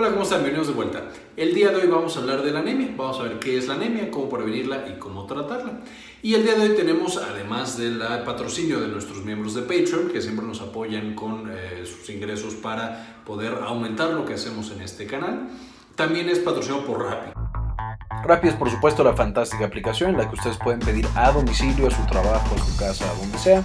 Hola, ¿cómo están? Bienvenidos de vuelta. El día de hoy vamos a hablar de la anemia. Vamos a ver qué es la anemia, cómo prevenirla y cómo tratarla. Y el día de hoy tenemos, además del patrocinio de nuestros miembros de Patreon, que siempre nos apoyan con eh, sus ingresos para poder aumentar lo que hacemos en este canal, también es patrocinado por Rappi. Rappi es por supuesto la fantástica aplicación en la que ustedes pueden pedir a domicilio, a su trabajo, a su casa, a donde sea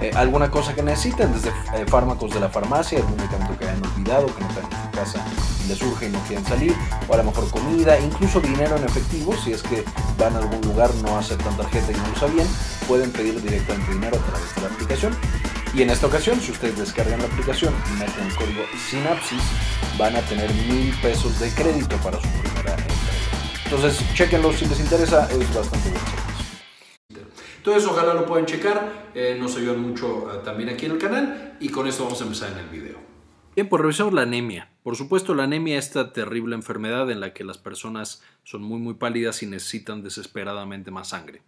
eh, alguna cosa que necesiten, desde eh, fármacos de la farmacia, algún medicamento que hayan olvidado, que no están en su casa y les surge y no quieren salir, o a lo mejor comida, incluso dinero en efectivo, si es que van a algún lugar, no aceptan tarjeta y no lo bien, pueden pedir directamente dinero a través de la aplicación. Y en esta ocasión, si ustedes descargan la aplicación y meten el código Sinapsis, van a tener mil pesos de crédito para su primera entrega. Entonces, chequenlo si les interesa, es bastante bueno eso, ojalá lo puedan checar, eh, nos ayudan mucho eh, también aquí en el canal y con esto vamos a empezar en el video. Bien, pues revisamos la anemia. Por supuesto, la anemia, es esta terrible enfermedad en la que las personas son muy, muy pálidas y necesitan desesperadamente más sangre,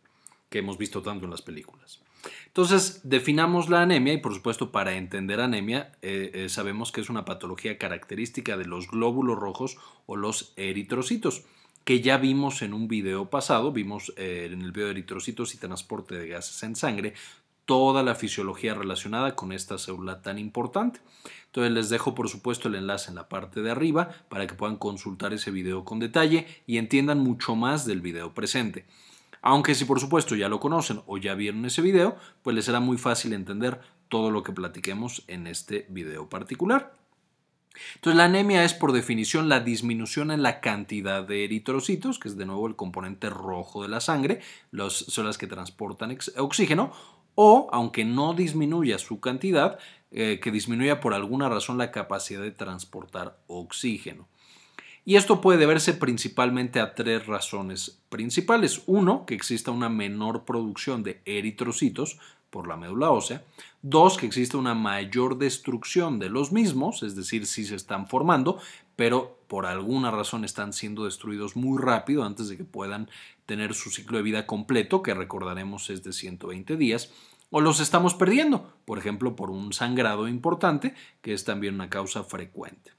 que hemos visto tanto en las películas. Entonces, definamos la anemia y, por supuesto, para entender anemia, eh, sabemos que es una patología característica de los glóbulos rojos o los eritrocitos que ya vimos en un video pasado, vimos eh, en el video de eritrocitos y transporte de gases en sangre, toda la fisiología relacionada con esta célula tan importante. Entonces les dejo por supuesto el enlace en la parte de arriba para que puedan consultar ese video con detalle y entiendan mucho más del video presente. Aunque si por supuesto ya lo conocen o ya vieron ese video, pues les será muy fácil entender todo lo que platiquemos en este video particular. Entonces la anemia es por definición la disminución en la cantidad de eritrocitos, que es de nuevo el componente rojo de la sangre, los, son que transportan oxígeno, o aunque no disminuya su cantidad, eh, que disminuya por alguna razón la capacidad de transportar oxígeno. Y esto puede deberse principalmente a tres razones principales. Uno, que exista una menor producción de eritrocitos por la médula ósea. Dos, que existe una mayor destrucción de los mismos, es decir, sí se están formando, pero por alguna razón están siendo destruidos muy rápido antes de que puedan tener su ciclo de vida completo, que recordaremos es de 120 días o los estamos perdiendo, por ejemplo, por un sangrado importante, que es también una causa frecuente.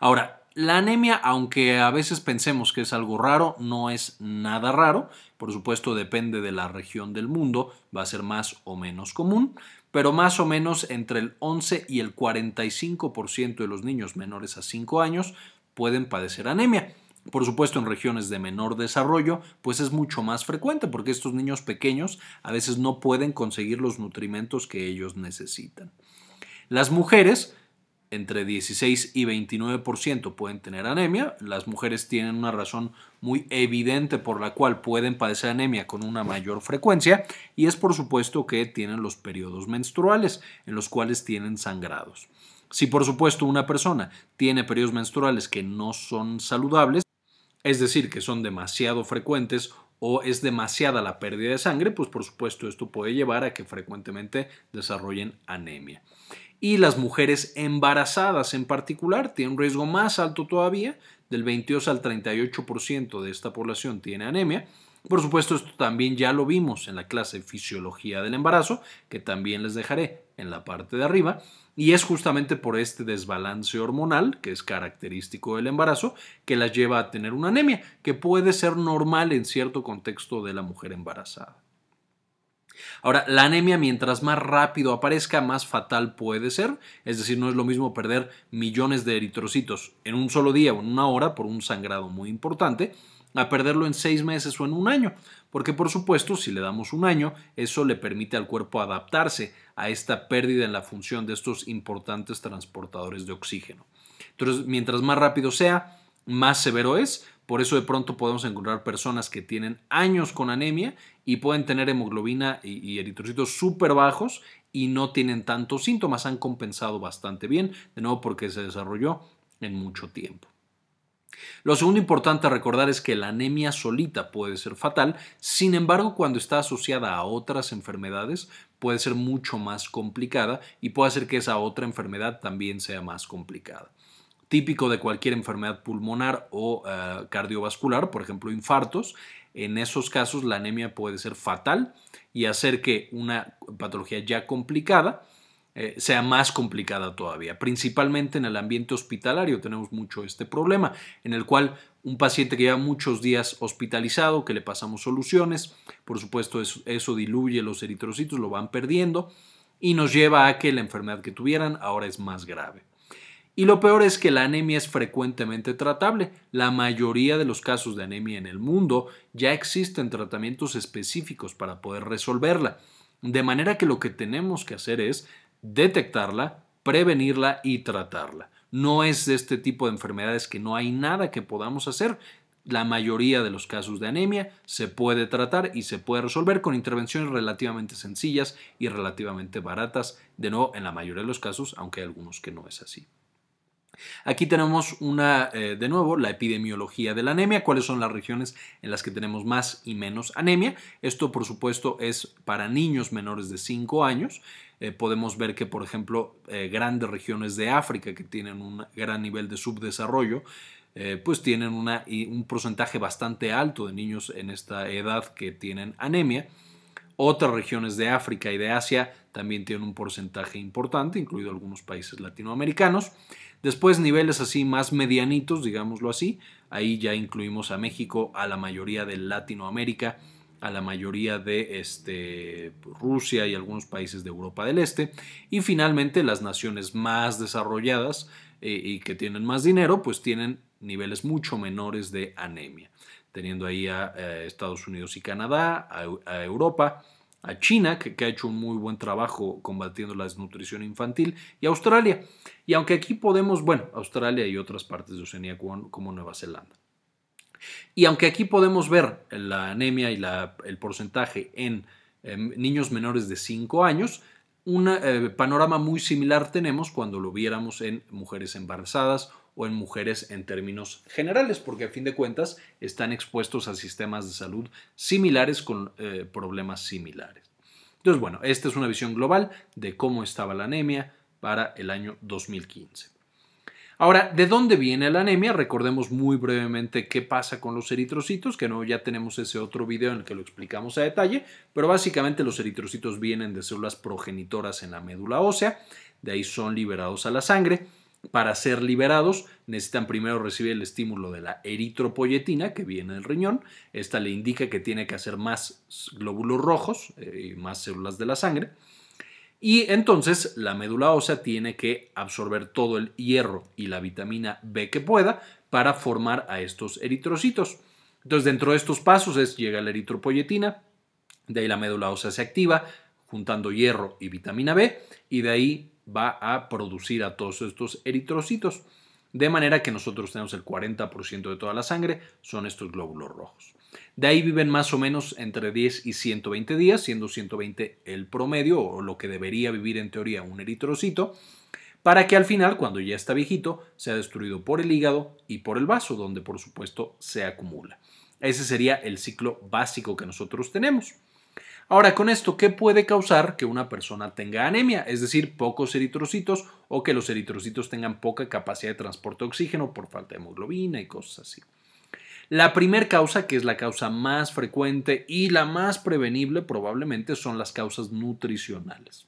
Ahora, la anemia, aunque a veces pensemos que es algo raro, no es nada raro. Por supuesto, depende de la región del mundo, va a ser más o menos común, pero más o menos entre el 11 y el 45% de los niños menores a 5 años pueden padecer anemia. Por supuesto, en regiones de menor desarrollo, pues es mucho más frecuente porque estos niños pequeños a veces no pueden conseguir los nutrimentos que ellos necesitan. Las mujeres entre 16 y 29% pueden tener anemia. Las mujeres tienen una razón muy evidente por la cual pueden padecer anemia con una mayor frecuencia y es por supuesto que tienen los periodos menstruales en los cuales tienen sangrados. Si por supuesto una persona tiene periodos menstruales que no son saludables, es decir, que son demasiado frecuentes o es demasiada la pérdida de sangre, pues por supuesto esto puede llevar a que frecuentemente desarrollen anemia y las mujeres embarazadas en particular tienen un riesgo más alto todavía, del 22 al 38% de esta población tiene anemia. Por supuesto, esto también ya lo vimos en la clase de Fisiología del Embarazo, que también les dejaré en la parte de arriba, y es justamente por este desbalance hormonal, que es característico del embarazo, que las lleva a tener una anemia, que puede ser normal en cierto contexto de la mujer embarazada. Ahora, la anemia mientras más rápido aparezca, más fatal puede ser. Es decir, no es lo mismo perder millones de eritrocitos en un solo día o en una hora por un sangrado muy importante a perderlo en seis meses o en un año, porque por supuesto si le damos un año, eso le permite al cuerpo adaptarse a esta pérdida en la función de estos importantes transportadores de oxígeno. Entonces, mientras más rápido sea, más severo es, por eso de pronto podemos encontrar personas que tienen años con anemia y pueden tener hemoglobina y, eritrocitos súper bajos y no tienen tantos síntomas. Han compensado bastante bien, de nuevo porque se desarrolló en mucho tiempo. Lo segundo importante a recordar es que la anemia solita puede ser fatal, sin embargo, cuando está asociada a otras enfermedades puede ser mucho más complicada y puede hacer que esa otra enfermedad también sea más complicada típico de cualquier enfermedad pulmonar o eh, cardiovascular, por ejemplo infartos. En esos casos la anemia puede ser fatal y hacer que una patología ya complicada eh, sea más complicada todavía. Principalmente en el ambiente hospitalario tenemos mucho este problema, en el cual un paciente que lleva muchos días hospitalizado, que le pasamos soluciones, por supuesto eso diluye los eritrocitos, lo van perdiendo y nos lleva a que la enfermedad que tuvieran ahora es más grave. Y lo peor es que la anemia es frecuentemente tratable. La mayoría de los casos de anemia en el mundo ya existen tratamientos específicos para poder resolverla. De manera que lo que tenemos que hacer es detectarla, prevenirla y tratarla. No es de este tipo de enfermedades que no hay nada que podamos hacer. La mayoría de los casos de anemia se puede tratar y se puede resolver con intervenciones relativamente sencillas y relativamente baratas, de nuevo en la mayoría de los casos, aunque hay algunos que no es así. Aquí tenemos una, eh, de nuevo, la epidemiología de la anemia, cuáles son las regiones en las que tenemos más y menos anemia. Esto, por supuesto, es para niños menores de 5 años. Eh, podemos ver que, por ejemplo, eh, grandes regiones de África que tienen un gran nivel de subdesarrollo, pues tienen un porcentaje bastante alto de niños en esta edad que tienen anemia. Otras regiones de África y de Asia también tienen un porcentaje importante, incluido algunos países latinoamericanos. Después niveles así más medianitos, digámoslo así, ahí ya incluimos a México, a la mayoría de Latinoamérica, a la mayoría de este, Rusia y algunos países de Europa del Este. Y finalmente las naciones más desarrolladas eh, y que tienen más dinero, pues tienen niveles mucho menores de anemia, teniendo ahí a, eh, Estados Unidos y Canadá, a Europa, a China, que, ha hecho un muy buen trabajo combatiendo la desnutrición infantil, y Australia. Y aunque aquí podemos, bueno, Australia y otras partes de Oceanía como, como Nueva Zelanda. Y aunque aquí podemos ver la anemia y el porcentaje en em, niños menores de 5 años, un eh, panorama muy similar tenemos cuando lo viéramos en mujeres embarazadas o en mujeres en términos generales, porque a fin de cuentas están expuestos a sistemas de salud similares con eh, problemas similares. Entonces, bueno, esta es una visión global de cómo estaba la anemia para el año 2015. Ahora, ¿de dónde viene la anemia? Recordemos muy brevemente qué pasa con los eritrocitos, que no ya tenemos ese otro video en el que lo explicamos a detalle, pero básicamente los eritrocitos vienen de células progenitoras en la médula ósea, de ahí son liberados a la sangre para ser liberados necesitan primero recibir el estímulo de la eritropoyetina que viene del riñón. Esta le indica que tiene que hacer más glóbulos rojos eh, y más células de la sangre. Y entonces la médula ósea tiene que absorber todo el hierro y la vitamina B que pueda para formar a estos eritrocitos. Entonces, dentro de estos pasos es llega la eritropoyetina, de ahí la médula ósea se activa, juntando hierro y vitamina B, y de ahí va a producir a todos estos eritrocitos. De manera que nosotros tenemos el 40% de toda la sangre son estos glóbulos rojos. De ahí viven más o menos entre 10 y 120 días, siendo 120 el promedio o lo que debería vivir en teoría un eritrocito, para que al final, cuando ya está viejito, sea destruido por el hígado y por el vaso, donde por supuesto se acumula. Ese sería el ciclo básico que nosotros tenemos. Ahora, con esto, ¿qué puede causar que una persona tenga anemia? Es decir, pocos eritrocitos o que los eritrocitos tengan poca capacidad de transporte de oxígeno por falta de hemoglobina y cosas así. La primera causa, que es la causa más frecuente y la más prevenible probablemente, son las causas nutricionales.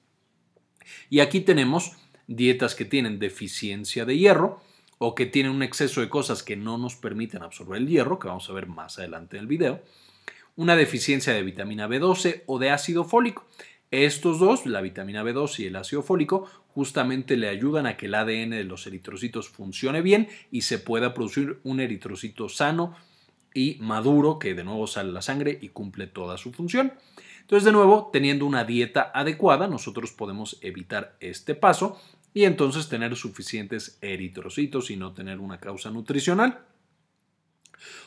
Y aquí tenemos dietas que tienen deficiencia de hierro o que tienen un exceso de cosas que no nos permiten absorber el hierro, que vamos a ver más adelante en el video una deficiencia de vitamina B12 o de ácido fólico. Estos dos, la vitamina B2 y el ácido fólico, justamente le ayudan a que el ADN de los eritrocitos funcione bien y se pueda producir un eritrocito sano y maduro que de nuevo sale la sangre y cumple toda su función. Entonces, de nuevo, teniendo una dieta adecuada, nosotros podemos evitar este paso y entonces tener suficientes eritrocitos y no tener una causa nutricional.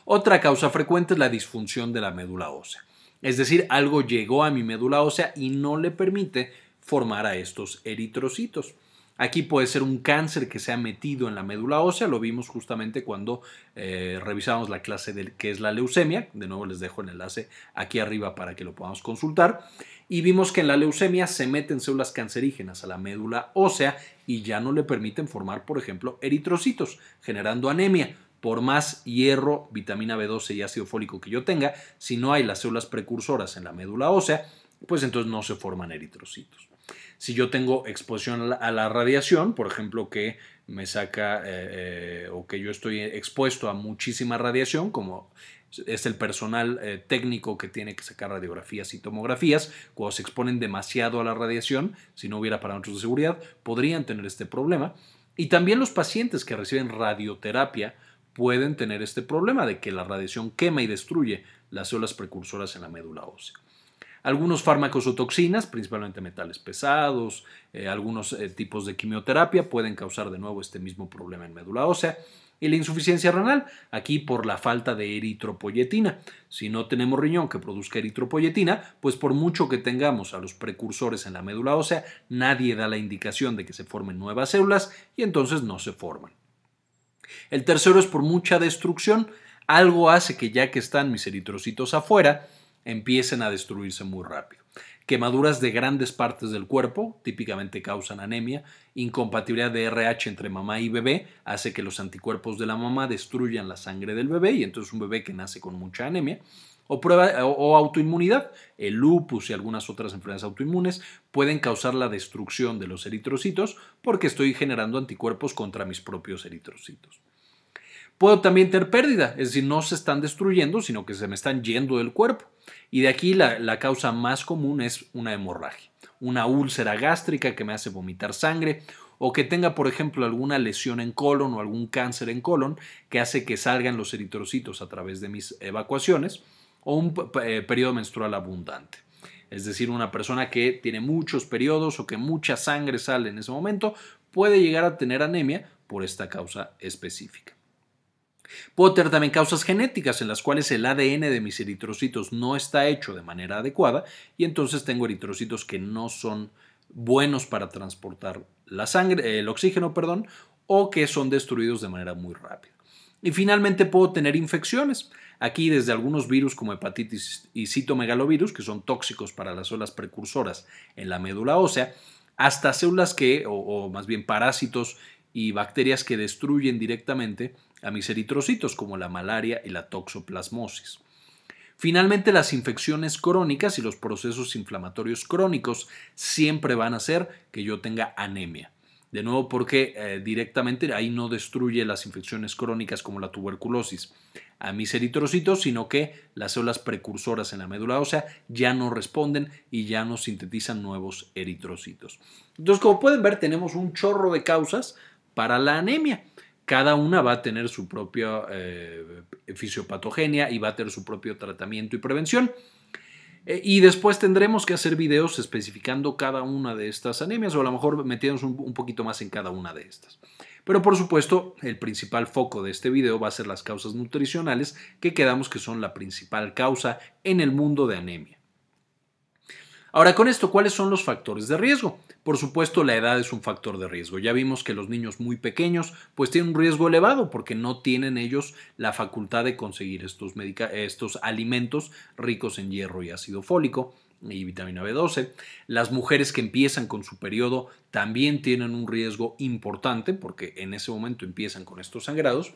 Otra causa frecuente es la disfunción de la médula ósea. Es decir, algo llegó a mi médula ósea y no le permite formar a estos eritrocitos. Aquí puede ser un cáncer que se ha metido en la médula ósea, lo vimos justamente cuando eh, revisamos la clase del que es la leucemia, de nuevo les dejo el enlace aquí arriba para que lo podamos consultar, y vimos que en la leucemia se meten células cancerígenas a la médula ósea y ya no le permiten formar, por ejemplo, eritrocitos, generando anemia por más hierro, vitamina B12 y ácido fólico que yo tenga, si no hay las células precursoras en la médula ósea, pues entonces no se forman eritrocitos. Si yo tengo exposición a la radiación, por ejemplo, que me saca eh, eh, o que yo estoy expuesto a muchísima radiación, como es el personal eh, técnico que tiene que sacar radiografías y tomografías, cuando se exponen demasiado a la radiación, si no hubiera parámetros de seguridad, podrían tener este problema. Y también los pacientes que reciben radioterapia pueden tener este problema de que la radiación quema y destruye las células precursoras en la médula ósea. Algunos fármacos o toxinas, principalmente metales pesados, eh, algunos eh, tipos de quimioterapia pueden causar de nuevo este mismo problema en médula ósea. Y la insuficiencia renal, aquí por la falta de eritropoyetina. Si no tenemos riñón que produzca eritropoyetina, pues por mucho que tengamos a los precursores en la médula ósea, nadie da la indicación de que se formen nuevas células y entonces no se forman. El tercero es por mucha destrucción. Algo hace que ya que están mis eritrocitos afuera, empiecen a destruirse muy rápido. Quemaduras de grandes partes del cuerpo típicamente causan anemia. Incompatibilidad de RH entre mamá y bebé hace que los anticuerpos de la mamá destruyan la sangre del bebé y entonces un bebé que nace con mucha anemia o, autoinmunidad. El lupus y algunas otras enfermedades autoinmunes pueden causar la destrucción de los eritrocitos porque estoy generando anticuerpos contra mis propios eritrocitos. Puedo también tener pérdida, es decir, no se están destruyendo, sino que se me están yendo del cuerpo. Y de aquí la causa más común es una hemorragia, una úlcera gástrica que me hace vomitar sangre o que tenga, por ejemplo, alguna lesión en colon o algún cáncer en colon que hace que salgan los eritrocitos a través de mis evacuaciones o un eh, periodo menstrual abundante. Es decir, una persona que tiene muchos periodos o que mucha sangre sale en ese momento puede llegar a tener anemia por esta causa específica. Puedo tener también causas genéticas en las cuales el ADN de mis eritrocitos no está hecho de manera adecuada y entonces tengo eritrocitos que no son buenos para transportar la sangre, el oxígeno, perdón, o que son destruidos de manera muy rápida. Y finalmente puedo tener infecciones. Aquí desde algunos virus como hepatitis y citomegalovirus, que son tóxicos para las células precursoras en la médula ósea, hasta células que, o, o más bien parásitos y bacterias que destruyen directamente a mis eritrocitos, como la malaria y la toxoplasmosis. Finalmente, las infecciones crónicas y los procesos inflamatorios crónicos siempre van a hacer que yo tenga anemia. De nuevo, porque eh, directamente ahí no destruye las infecciones crónicas como la tuberculosis a mis eritrocitos, sino que las células precursoras en la médula ósea ya no responden y ya no sintetizan nuevos eritrocitos. Entonces, como pueden ver, tenemos un chorro de causas para la anemia. Cada una va a tener su propia eh, fisiopatogenia y va a tener su propio tratamiento y prevención. Eh, y después tendremos que hacer videos especificando cada una de estas anemias o a lo mejor metiéndonos un, un poquito más en cada una de estas. Pero por supuesto, el principal foco de este video va a ser las causas nutricionales que quedamos que son la principal causa en el mundo de anemia. Ahora, con esto, ¿cuáles son los factores de riesgo? Por supuesto, la edad es un factor de riesgo. Ya vimos que los niños muy pequeños pues tienen un riesgo elevado porque no tienen ellos la facultad de conseguir estos, estos alimentos ricos en hierro y ácido fólico y vitamina B12. Las mujeres que empiezan con su periodo también tienen un riesgo importante porque en ese momento empiezan con estos sangrados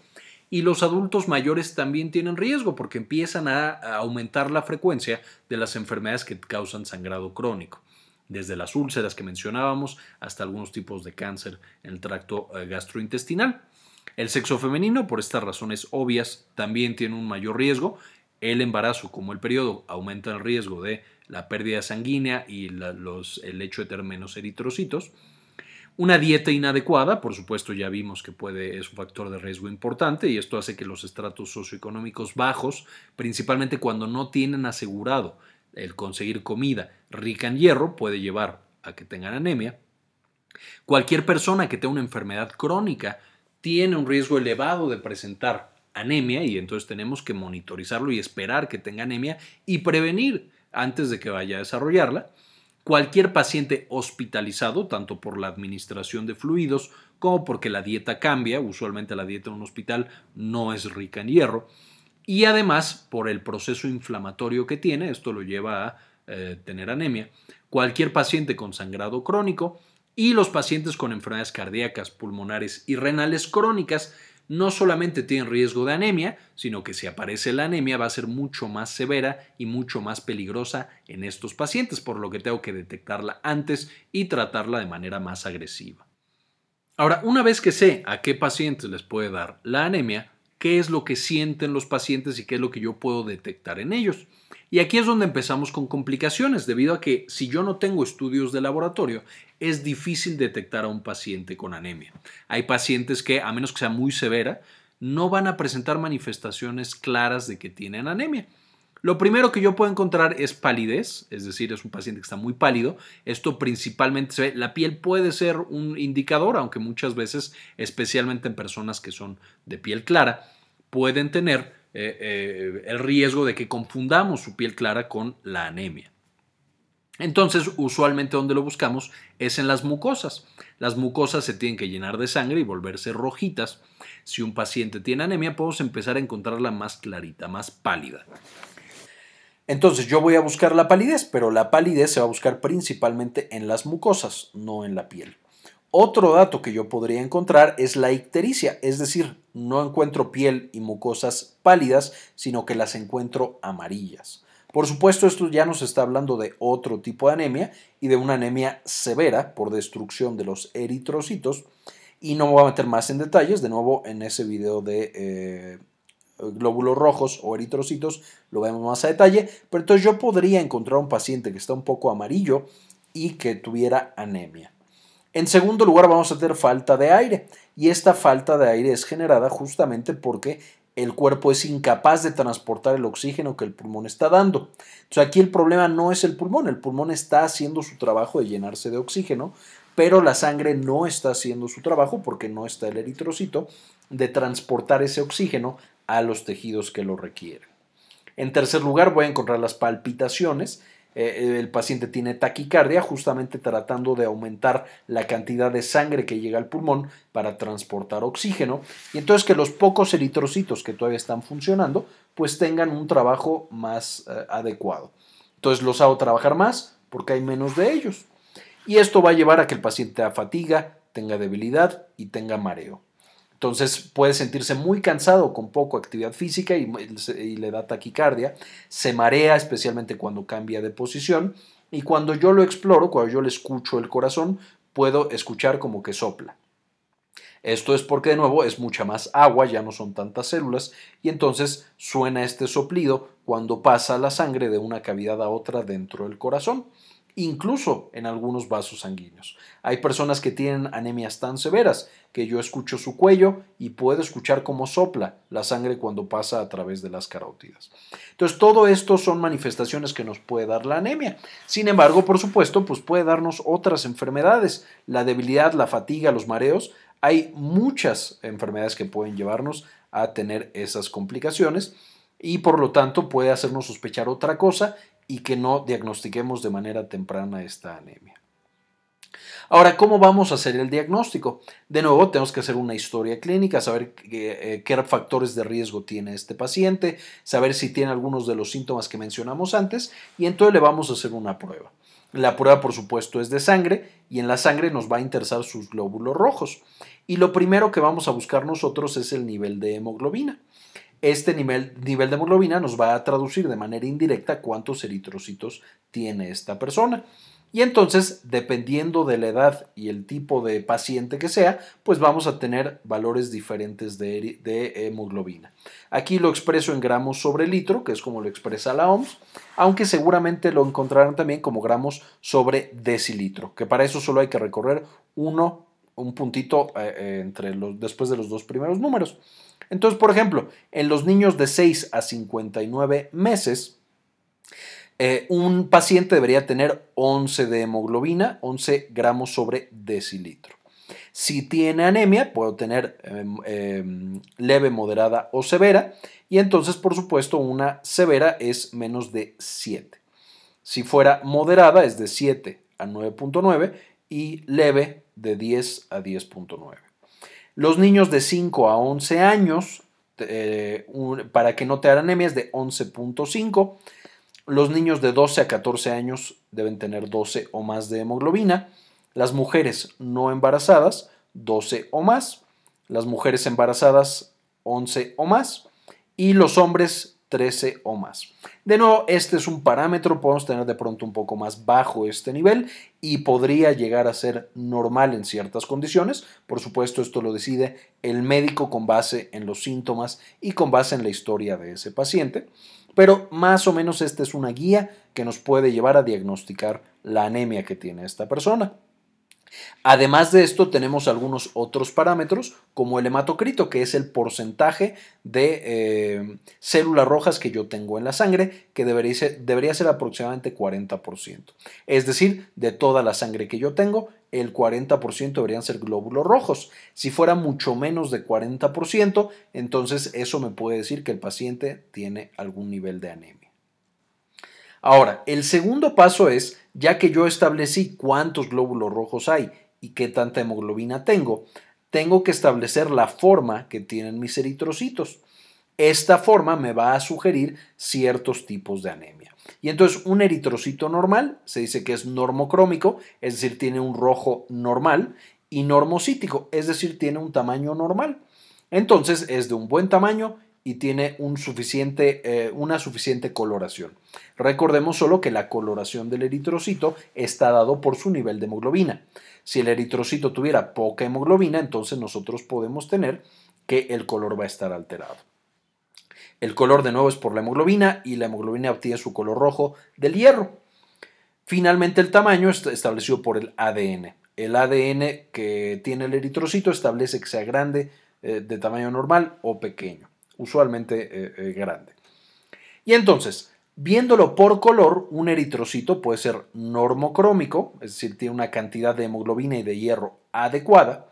y los adultos mayores también tienen riesgo porque empiezan a, aumentar la frecuencia de las enfermedades que causan sangrado crónico desde las úlceras que mencionábamos hasta algunos tipos de cáncer en el tracto eh, gastrointestinal. El sexo femenino, por estas razones obvias, también tiene un mayor riesgo. El embarazo, como el periodo, aumenta el riesgo de la pérdida sanguínea y el hecho de tener menos eritrocitos. Una dieta inadecuada, por supuesto, ya vimos que puede, es un factor de riesgo importante y esto hace que los estratos socioeconómicos bajos, principalmente cuando no tienen asegurado el conseguir comida rica en hierro, puede llevar a que tengan anemia. Cualquier persona que tenga una enfermedad crónica tiene un riesgo elevado de presentar anemia y entonces tenemos que monitorizarlo y esperar que tenga anemia y prevenir antes de que vaya a desarrollarla. Cualquier paciente hospitalizado, tanto por la administración de fluidos como porque la dieta cambia, usualmente la dieta en un hospital no es rica en hierro, y además por el proceso inflamatorio que tiene, esto lo lleva a eh, tener anemia, cualquier paciente con sangrado crónico y los pacientes con enfermedades cardíacas, pulmonares y renales crónicas no solamente tienen riesgo de anemia, sino que si aparece la anemia va a ser mucho más severa y mucho más peligrosa en estos pacientes, por lo que tengo que detectarla antes y tratarla de manera más agresiva. Ahora, una vez que sé a qué pacientes les puede dar la anemia, qué es lo que sienten los pacientes y qué es lo que yo puedo detectar en ellos. Y aquí es donde empezamos con complicaciones, debido a que si yo no tengo estudios de laboratorio, es difícil detectar a un paciente con anemia. Hay pacientes que, a menos que sea muy severa, no van a presentar manifestaciones claras de que tienen anemia. Lo primero que yo puedo encontrar es palidez, es decir, es un paciente que está muy pálido. Esto principalmente se ve, la piel puede ser un indicador, aunque muchas veces, especialmente en personas que son de piel clara, pueden tener eh, eh, el riesgo de que confundamos su piel clara con la anemia. Entonces, usualmente donde lo buscamos es en las mucosas. Las mucosas se tienen que llenar de sangre y volverse rojitas. Si un paciente tiene anemia, podemos empezar a encontrarla más clarita, más pálida. Entonces yo voy a buscar la palidez, pero la palidez se va a buscar principalmente en las mucosas, no en la piel. Otro dato que yo podría encontrar es la ictericia, es decir, no encuentro piel y mucosas pálidas, sino que las encuentro amarillas. Por supuesto, esto ya nos está hablando de otro tipo de anemia y de una anemia severa por destrucción de los eritrocitos. Y no me voy a meter más en detalles, de nuevo en ese video de eh, glóbulos rojos o eritrocitos, lo vemos más a detalle, pero entonces yo podría encontrar un paciente que está un poco amarillo y que tuviera anemia. En segundo lugar, vamos a tener falta de aire y esta falta de aire es generada justamente porque el cuerpo es incapaz de transportar el oxígeno que el pulmón está dando. Entonces aquí el problema no es el pulmón, el pulmón está haciendo su trabajo de llenarse de oxígeno, pero la sangre no está haciendo su trabajo porque no está el eritrocito de transportar ese oxígeno a los tejidos que lo requieren. En tercer lugar, voy a encontrar las palpitaciones. Eh, eh, el paciente tiene taquicardia, justamente tratando de aumentar la cantidad de sangre que llega al pulmón para transportar oxígeno. Y entonces que los pocos eritrocitos que todavía están funcionando, pues tengan un trabajo más eh, adecuado. Entonces los hago trabajar más porque hay menos de ellos. Y esto va a llevar a que el paciente tenga fatiga, tenga debilidad y tenga mareo. Entonces puede sentirse muy cansado con poca actividad física y, y, le da taquicardia. Se marea especialmente cuando cambia de posición. Y cuando yo lo exploro, cuando yo le escucho el corazón, puedo escuchar como que sopla. Esto es porque de nuevo es mucha más agua, ya no son tantas células, y entonces suena este soplido cuando pasa la sangre de una cavidad a otra dentro del corazón incluso en algunos vasos sanguíneos. Hay personas que tienen anemias tan severas que yo escucho su cuello y puedo escuchar cómo sopla la sangre cuando pasa a través de las carótidas. Entonces, todo esto son manifestaciones que nos puede dar la anemia. Sin embargo, por supuesto, pues puede darnos otras enfermedades, la debilidad, la fatiga, los mareos. Hay muchas enfermedades que pueden llevarnos a tener esas complicaciones y por lo tanto puede hacernos sospechar otra cosa y que no diagnostiquemos de manera temprana esta anemia. Ahora, ¿cómo vamos a hacer el diagnóstico? De nuevo, tenemos que hacer una historia clínica, saber qué, eh, qué, factores de riesgo tiene este paciente, saber si tiene algunos de los síntomas que mencionamos antes y entonces le vamos a hacer una prueba. La prueba, por supuesto, es de sangre y en la sangre nos va a interesar sus glóbulos rojos. Y lo primero que vamos a buscar nosotros es el nivel de hemoglobina. Este nivel, nivel de hemoglobina nos va a traducir de manera indirecta cuántos eritrocitos tiene esta persona. Y entonces, dependiendo de la edad y el tipo de paciente que sea, pues vamos a tener valores diferentes de, hemoglobina. Aquí lo expreso en gramos sobre litro, que es como lo expresa la OMS, aunque seguramente lo encontrarán también como gramos sobre decilitro, que para eso solo hay que recorrer uno, un puntito eh, eh, entre los, después de los dos primeros números. Entonces, por ejemplo, en los niños de 6 a 59 meses, eh, un paciente debería tener 11 de hemoglobina, 11 gramos sobre decilitro. Si tiene anemia, puedo tener em, em, leve, moderada o severa. Y entonces, por supuesto, una severa es menos de 7. Si fuera moderada, es de 7 a 9.9 y leve de 10 a 10.9. Los niños de 5 a 11 años, eh, para que no te hagan anemia, es de 11.5. Los niños de 12 a 14 años deben tener 12 o más de hemoglobina. Las mujeres no embarazadas, 12 o más. Las mujeres embarazadas, 11 o más. Y los hombres 13 o más. De nuevo, este es un parámetro, podemos tener de pronto un poco más bajo este nivel y podría llegar a ser normal en ciertas condiciones. Por supuesto, esto lo decide el médico con base en los síntomas y con base en la historia de ese paciente. Pero más o menos esta es una guía que nos puede llevar a diagnosticar la anemia que tiene esta persona. Además de esto, tenemos algunos otros parámetros, como el hematocrito, que es el porcentaje de eh, células rojas que yo tengo en la sangre, que debería ser, debería ser aproximadamente 40%. Es decir, de toda la sangre que yo tengo, el 40% deberían ser glóbulos rojos. Si fuera mucho menos de 40%, entonces eso me puede decir que el paciente tiene algún nivel de anemia. Ahora, el segundo paso es, ya que yo establecí cuántos glóbulos rojos hay y qué tanta hemoglobina tengo, tengo que establecer la forma que tienen mis eritrocitos. Esta forma me va a sugerir ciertos tipos de anemia. Y entonces un eritrocito normal se dice que es normocrómico, es decir, tiene un rojo normal, y normocítico, es decir, tiene un tamaño normal. Entonces es de un buen tamaño y tiene eh, una suficiente coloración. Recordemos solo que la coloración del eritrocito está dado por su nivel de hemoglobina. Si el eritrocito tuviera poca hemoglobina, entonces nosotros podemos tener que el color va a estar alterado. El color de nuevo es por la hemoglobina y la hemoglobina obtiene su color rojo del hierro. Finalmente el tamaño está establecido por el ADN. El ADN que tiene el eritrocito establece que sea grande, eh, de tamaño normal o pequeño usualmente eh, eh, grande. Y entonces, viéndolo por color, un eritrocito puede ser normocrómico, es decir, tiene una cantidad de hemoglobina y de hierro adecuada,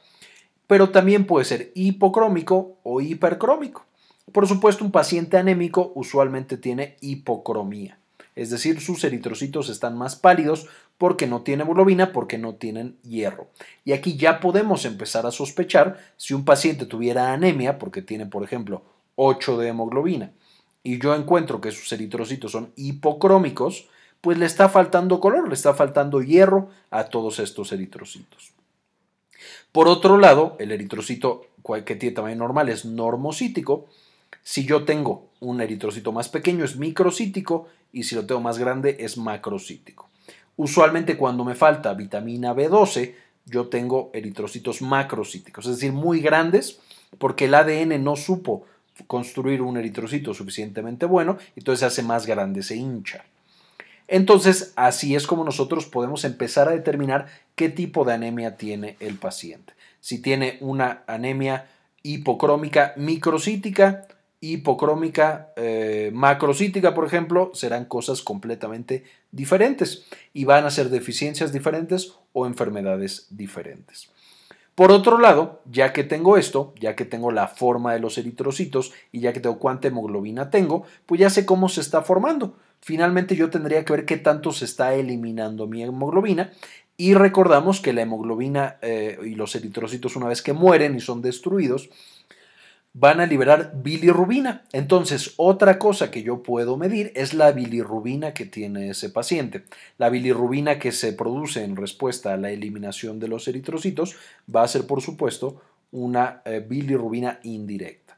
pero también puede ser hipocrómico o hipercrómico. Por supuesto, un paciente anémico usualmente tiene hipocromía, es decir, sus eritrocitos están más pálidos porque no tiene hemoglobina, porque no tienen hierro. Y aquí ya podemos empezar a sospechar si un paciente tuviera anemia porque tiene, por ejemplo, 8 de hemoglobina, y yo encuentro que sus eritrocitos son hipocrómicos, pues le está faltando color, le está faltando hierro a todos estos eritrocitos. Por otro lado, el eritrocito que tiene tamaño normal es normocítico. Si yo tengo un eritrocito más pequeño es microcítico y si lo tengo más grande es macrocítico. Usualmente cuando me falta vitamina B12, yo tengo eritrocitos macrocíticos, es decir, muy grandes porque el ADN no supo construir un eritrocito suficientemente bueno, entonces se hace más grande, se hincha. Entonces, así es como nosotros podemos empezar a determinar qué tipo de anemia tiene el paciente. Si tiene una anemia hipocrómica microcítica, hipocrómica eh, macrocítica, por ejemplo, serán cosas completamente diferentes y van a ser deficiencias diferentes o enfermedades diferentes. Por otro lado, ya que tengo esto, ya que tengo la forma de los eritrocitos y ya que tengo cuánta hemoglobina tengo, pues ya sé cómo se está formando. Finalmente yo tendría que ver qué tanto se está eliminando mi hemoglobina y recordamos que la hemoglobina eh, y los eritrocitos una vez que mueren y son destruidos, van a liberar bilirrubina. Entonces, otra cosa que yo puedo medir es la bilirrubina que tiene ese paciente. La bilirrubina que se produce en respuesta a la eliminación de los eritrocitos va a ser, por supuesto, una eh, bilirrubina indirecta.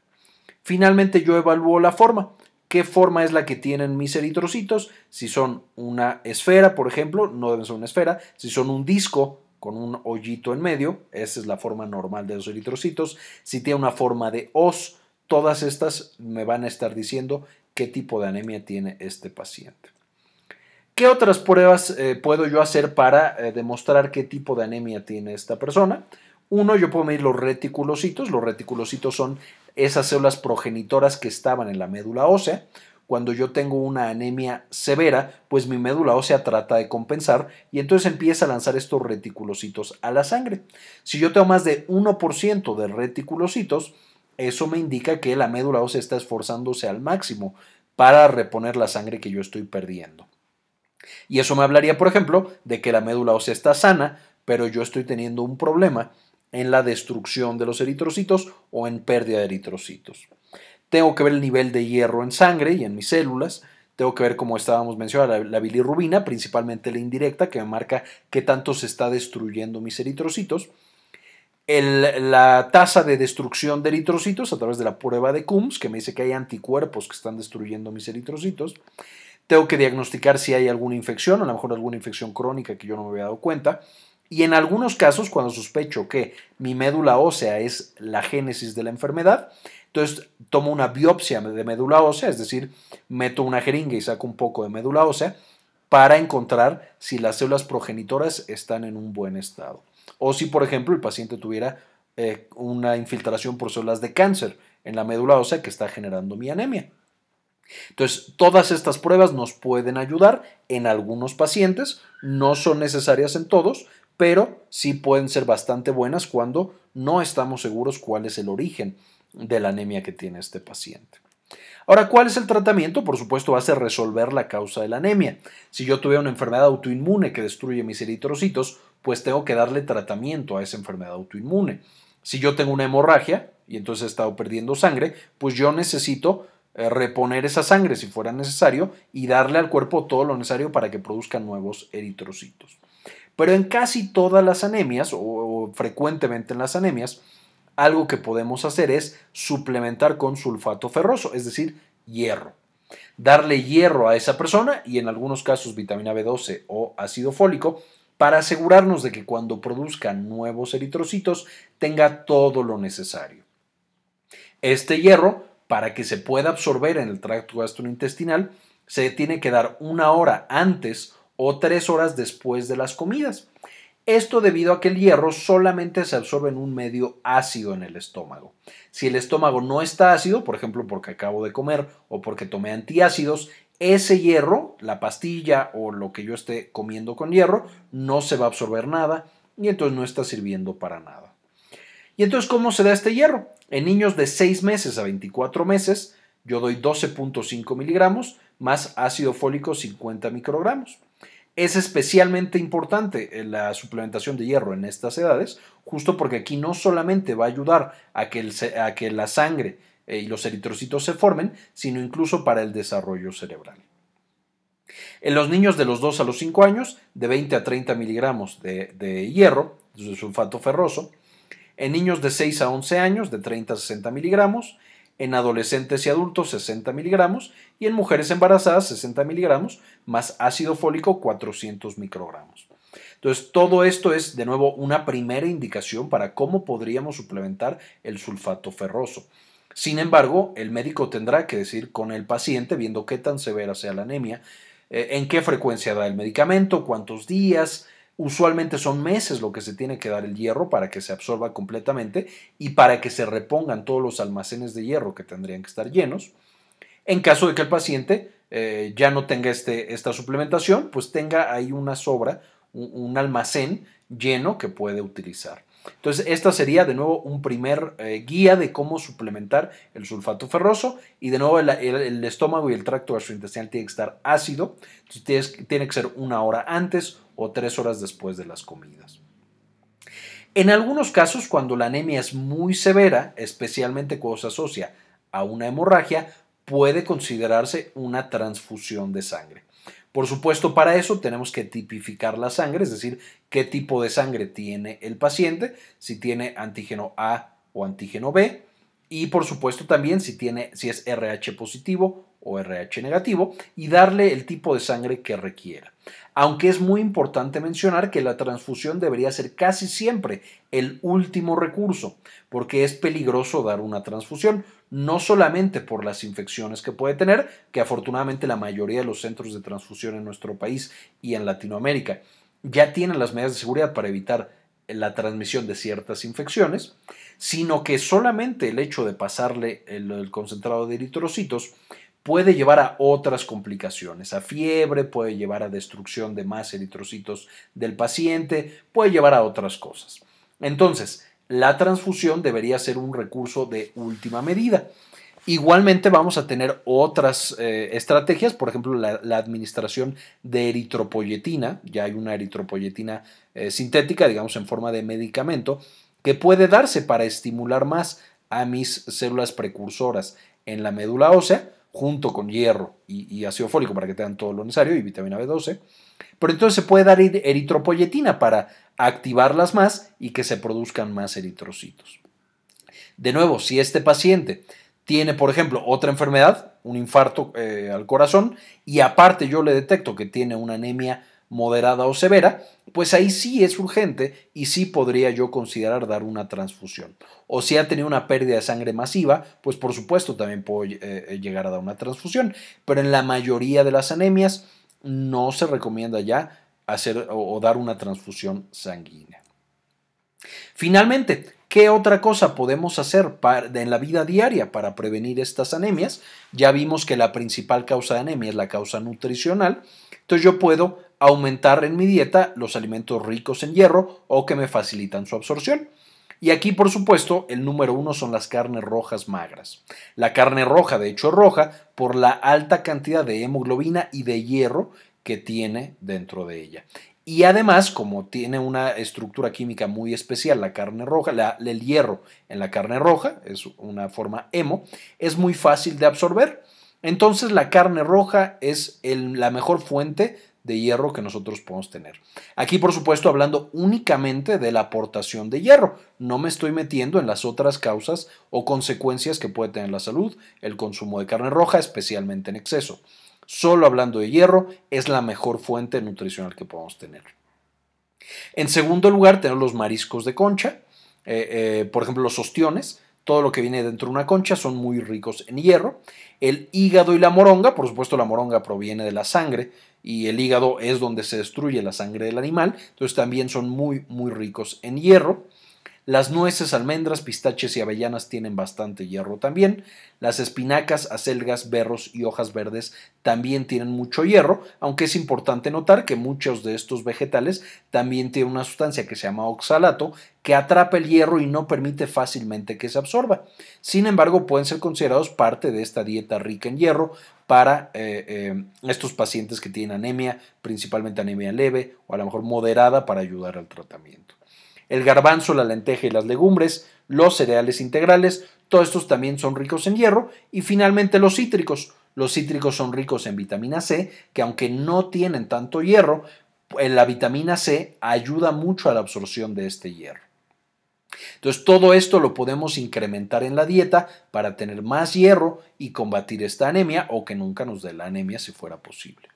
Finalmente, yo evalúo la forma. ¿Qué forma es la que tienen mis eritrocitos? Si son una esfera, por ejemplo, no deben ser una esfera, si son un disco con un hoyito en medio, esa es la forma normal de los eritrocitos. Si tiene una forma de os, todas estas me van a estar diciendo qué tipo de anemia tiene este paciente. ¿Qué otras pruebas eh, puedo yo hacer para eh, demostrar qué tipo de anemia tiene esta persona? Uno, yo puedo medir los reticulocitos. Los reticulocitos son esas células progenitoras que estaban en la médula ósea cuando yo tengo una anemia severa, pues mi médula ósea trata de compensar y entonces empieza a lanzar estos reticulocitos a la sangre. Si yo tengo más de 1% de reticulocitos, eso me indica que la médula ósea está esforzándose al máximo para reponer la sangre que yo estoy perdiendo. Y eso me hablaría, por ejemplo, de que la médula ósea está sana, pero yo estoy teniendo un problema en la destrucción de los eritrocitos o en pérdida de eritrocitos. Tengo que ver el nivel de hierro en sangre y en mis células. Tengo que ver, como estábamos mencionando, la, bilirrubina, principalmente la indirecta, que me marca qué tanto se está destruyendo mis eritrocitos. la tasa de destrucción de eritrocitos a través de la prueba de Coombs, que me dice que hay anticuerpos que están destruyendo mis eritrocitos. Tengo que diagnosticar si hay alguna infección, a lo mejor alguna infección crónica que yo no me había dado cuenta. Y en algunos casos, cuando sospecho que mi médula ósea es la génesis de la enfermedad, entonces tomo una biopsia de médula ósea, es decir, meto una jeringa y saco un poco de médula ósea para encontrar si las células progenitoras están en un buen estado. O si, por ejemplo, el paciente tuviera eh, una infiltración por células de cáncer en la médula ósea que está generando mi anemia. Entonces, todas estas pruebas nos pueden ayudar en algunos pacientes, no son necesarias en todos, pero sí pueden ser bastante buenas cuando no estamos seguros cuál es el origen de la anemia que tiene este paciente. Ahora, ¿cuál es el tratamiento? Por supuesto, va a ser resolver la causa de la anemia. Si yo tuviera una enfermedad autoinmune que destruye mis eritrocitos, pues tengo que darle tratamiento a esa enfermedad autoinmune. Si yo tengo una hemorragia y entonces he estado perdiendo sangre, pues yo necesito eh, reponer esa sangre si fuera necesario y darle al cuerpo todo lo necesario para que produzca nuevos eritrocitos. Pero en casi todas las anemias o, frecuentemente en las anemias, algo que podemos hacer es suplementar con sulfato ferroso, es decir, hierro. Darle hierro a esa persona y en algunos casos vitamina B12 o ácido fólico para asegurarnos de que cuando produzca nuevos eritrocitos tenga todo lo necesario. Este hierro, para que se pueda absorber en el tracto gastrointestinal, se tiene que dar una hora antes o tres horas después de las comidas esto debido a que el hierro solamente se absorbe en un medio ácido en el estómago. Si el estómago no está ácido, por ejemplo porque acabo de comer o porque tomé antiácidos, ese hierro, la pastilla o lo que yo esté comiendo con hierro, no se va a absorber nada y entonces no está sirviendo para nada. ¿Y entonces cómo se da este hierro? En niños de 6 meses a 24 meses, yo doy 12.5 miligramos más ácido fólico 50 microgramos. Es especialmente importante eh, la suplementación de hierro en estas edades, justo porque aquí no solamente va a ayudar a que, la sangre eh, y los eritrocitos se formen, sino incluso para el desarrollo cerebral. En los niños de los 2 a los 5 años, de 20 a 30 miligramos de, hierro, hierro, un sulfato ferroso. En niños de 6 a 11 años, de 30 a 60 miligramos en adolescentes y adultos 60 miligramos y en mujeres embarazadas 60 miligramos más ácido fólico 400 microgramos. Entonces, todo esto es de nuevo una primera indicación para cómo podríamos suplementar el sulfato ferroso. Sin embargo, el médico tendrá que decir con el paciente, viendo qué tan severa sea la anemia, eh, en qué frecuencia da el medicamento, cuántos días, Usualmente son meses lo que se tiene que dar el hierro para que se absorba completamente y para que se repongan todos los almacenes de hierro que tendrían que estar llenos. En caso de que el paciente eh, ya no tenga este, esta suplementación, pues tenga ahí una sobra, un, almacén lleno que puede utilizar. Entonces, esta sería de nuevo un primer eh, guía de cómo suplementar el sulfato ferroso y de nuevo el, estómago y el tracto gastrointestinal tiene que estar ácido, tiene que ser una hora antes o tres horas después de las comidas. En algunos casos, cuando la anemia es muy severa, especialmente cuando se asocia a una hemorragia, puede considerarse una transfusión de sangre. Por supuesto, para eso tenemos que tipificar la sangre, es decir, qué tipo de sangre tiene el paciente, si tiene antígeno A o antígeno B, y por supuesto también si, tiene, si es RH positivo o RH negativo, y darle el tipo de sangre que requiera aunque es muy importante mencionar que la transfusión debería ser casi siempre el último recurso, porque es peligroso dar una transfusión, no solamente por las infecciones que puede tener, que afortunadamente la mayoría de los centros de transfusión en nuestro país y en Latinoamérica ya tienen las medidas de seguridad para evitar la transmisión de ciertas infecciones, sino que solamente el hecho de pasarle el, concentrado de eritrocitos puede llevar a otras complicaciones, a fiebre, puede llevar a destrucción de más eritrocitos del paciente, puede llevar a otras cosas. Entonces, la transfusión debería ser un recurso de última medida. Igualmente vamos a tener otras eh, estrategias, por ejemplo, la, administración de eritropoyetina, ya hay una eritropoyetina eh, sintética, digamos, en forma de medicamento, que puede darse para estimular más a mis células precursoras en la médula ósea junto con hierro y, ácido fólico para que tengan todo lo necesario y vitamina B12. Pero entonces se puede dar eritropoyetina para activarlas más y que se produzcan más eritrocitos. De nuevo, si este paciente tiene, por ejemplo, otra enfermedad, un infarto eh, al corazón, y aparte yo le detecto que tiene una anemia moderada o severa, pues ahí sí es urgente y sí podría yo considerar dar una transfusión. O si ha tenido una pérdida de sangre masiva, pues por supuesto también puedo eh, eh, llegar a dar una transfusión. Pero en la mayoría de las anemias no se recomienda ya hacer o, o dar una transfusión sanguínea. Finalmente, ¿Qué otra cosa podemos hacer en la vida diaria para prevenir estas anemias? Ya vimos que la principal causa de anemia es la causa nutricional. Entonces yo puedo aumentar en mi dieta los alimentos ricos en hierro o que me facilitan su absorción. Y aquí, por supuesto, el número uno son las carnes rojas magras. La carne roja, de hecho, es roja por la alta cantidad de hemoglobina y de hierro que tiene dentro de ella. Y además, como tiene una estructura química muy especial, la carne roja, el hierro en la carne roja, es una forma hemo, es muy fácil de absorber. Entonces, la carne roja es la mejor fuente de hierro que nosotros podemos tener. Aquí, por supuesto, hablando únicamente de la aportación de hierro. No me estoy metiendo en las otras causas o consecuencias que puede tener la salud el consumo de carne roja, especialmente en exceso. Solo hablando de hierro es la mejor fuente nutricional que podemos tener. En segundo lugar, tenemos los mariscos de concha, eh, eh, por ejemplo, los ostiones todo lo que viene dentro de una concha son muy ricos en hierro. El hígado y la moronga, por supuesto la moronga proviene de la sangre, y el hígado es donde se destruye la sangre del animal, entonces también son muy, muy ricos en hierro. Las nueces, almendras, pistaches y avellanas tienen bastante hierro también. Las espinacas, acelgas, berros y hojas verdes también tienen mucho hierro, aunque es importante notar que muchos de estos vegetales también tienen una sustancia que se llama oxalato que atrapa el hierro y no permite fácilmente que se absorba. Sin embargo, pueden ser considerados parte de esta dieta rica en hierro para eh, eh, estos pacientes que tienen anemia, principalmente anemia leve o a lo mejor moderada para ayudar al tratamiento el garbanzo, la lenteja y las legumbres, los cereales integrales, todos estos también son ricos en hierro y finalmente los cítricos. Los cítricos son ricos en vitamina C, que aunque no tienen tanto hierro, eh, la vitamina C ayuda mucho a la absorción de este hierro. Entonces, todo esto lo podemos incrementar en la dieta para tener más hierro y combatir esta anemia o que nunca nos dé la anemia si fuera posible.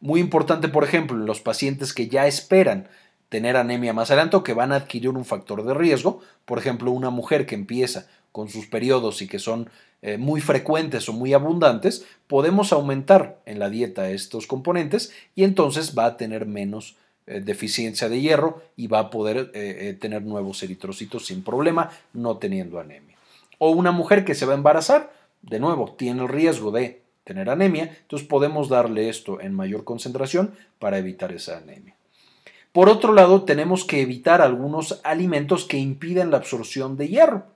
Muy importante, por ejemplo, en los pacientes que ya esperan tener anemia más adelante o que van a adquirir un factor de riesgo. Por ejemplo, una mujer que empieza con sus periodos y que son eh, muy frecuentes o muy abundantes, podemos aumentar en la dieta estos componentes y entonces va a tener menos eh, deficiencia de hierro y va a poder eh, tener nuevos eritrocitos sin problema, no teniendo anemia. O una mujer que se va a embarazar, de nuevo, tiene el riesgo de tener anemia, entonces podemos darle esto en mayor concentración para evitar esa anemia. Por otro lado, tenemos que evitar algunos alimentos que impiden la absorción de hierro,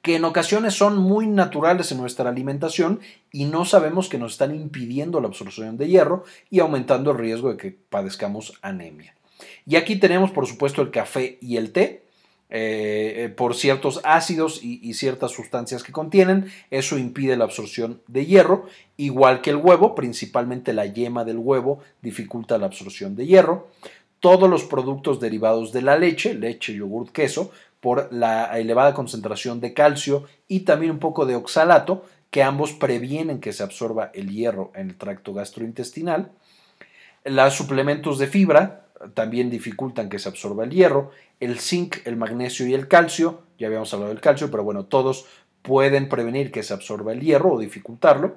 que en ocasiones son muy naturales en nuestra alimentación y no sabemos que nos están impidiendo la absorción de hierro y aumentando el riesgo de que padezcamos anemia. Y aquí tenemos, por supuesto, el café y el té. Eh, eh, por ciertos ácidos y, ciertas sustancias que contienen. Eso impide la absorción de hierro, igual que el huevo, principalmente la yema del huevo dificulta la absorción de hierro todos los productos derivados de la leche, leche, yogur, queso, por la elevada concentración de calcio y también un poco de oxalato, que ambos previenen que se absorba el hierro en el tracto gastrointestinal. Los suplementos de fibra también dificultan que se absorba el hierro, el zinc, el magnesio y el calcio, ya habíamos hablado del calcio, pero bueno, todos pueden prevenir que se absorba el hierro o dificultarlo,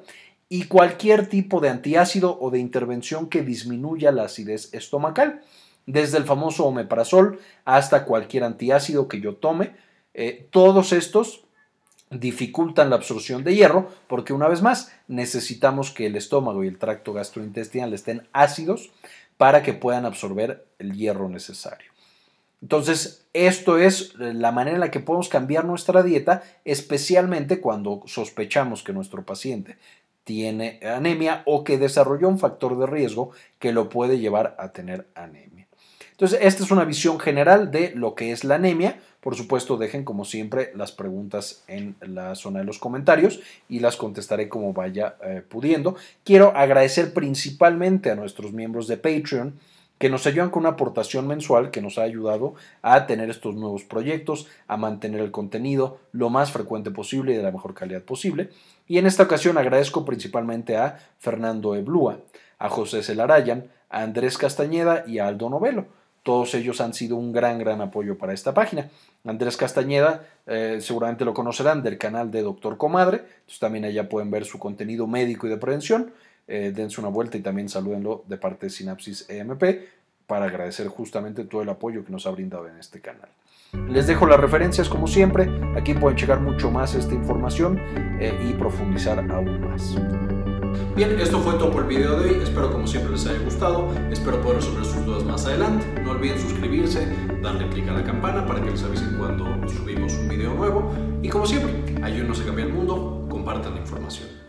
y cualquier tipo de antiácido o de intervención que disminuya la acidez estomacal desde el famoso omeprazol hasta cualquier antiácido que yo tome. Eh, todos estos dificultan la absorción de hierro porque una vez más necesitamos que el estómago y el tracto gastrointestinal estén ácidos para que puedan absorber el hierro necesario. Entonces, esto es eh, la manera en la que podemos cambiar nuestra dieta, especialmente cuando sospechamos que nuestro paciente tiene anemia o que desarrolló un factor de riesgo que lo puede llevar a tener anemia. Entonces, esta es una visión general de lo que es la anemia. Por supuesto, dejen como siempre las preguntas en la zona de los comentarios y las contestaré como vaya eh, pudiendo. Quiero agradecer principalmente a nuestros miembros de Patreon que nos ayudan con una aportación mensual que nos ha ayudado a tener estos nuevos proyectos, a mantener el contenido lo más frecuente posible y de la mejor calidad posible. Y en esta ocasión agradezco principalmente a Fernando Eblúa, a José Celarayan, a Andrés Castañeda y a Aldo Novelo todos ellos han sido un gran, gran apoyo para esta página. Andrés Castañeda, eh, seguramente lo conocerán del canal de Doctor Comadre, también allá pueden ver su contenido médico y de prevención. Eh, dense una vuelta y también salúdenlo de parte de Sinapsis EMP para agradecer justamente todo el apoyo que nos ha brindado en este canal. Les dejo las referencias como siempre, aquí pueden checar mucho más esta información eh, y profundizar aún más. Bien, esto fue todo por el video de hoy, espero como siempre les haya gustado, espero poder resolver sus dudas más adelante, no olviden suscribirse, darle clic a la campana para que les avisen cuando subimos un video nuevo y como siempre, ayúdenos a cambiar el mundo, compartan la información.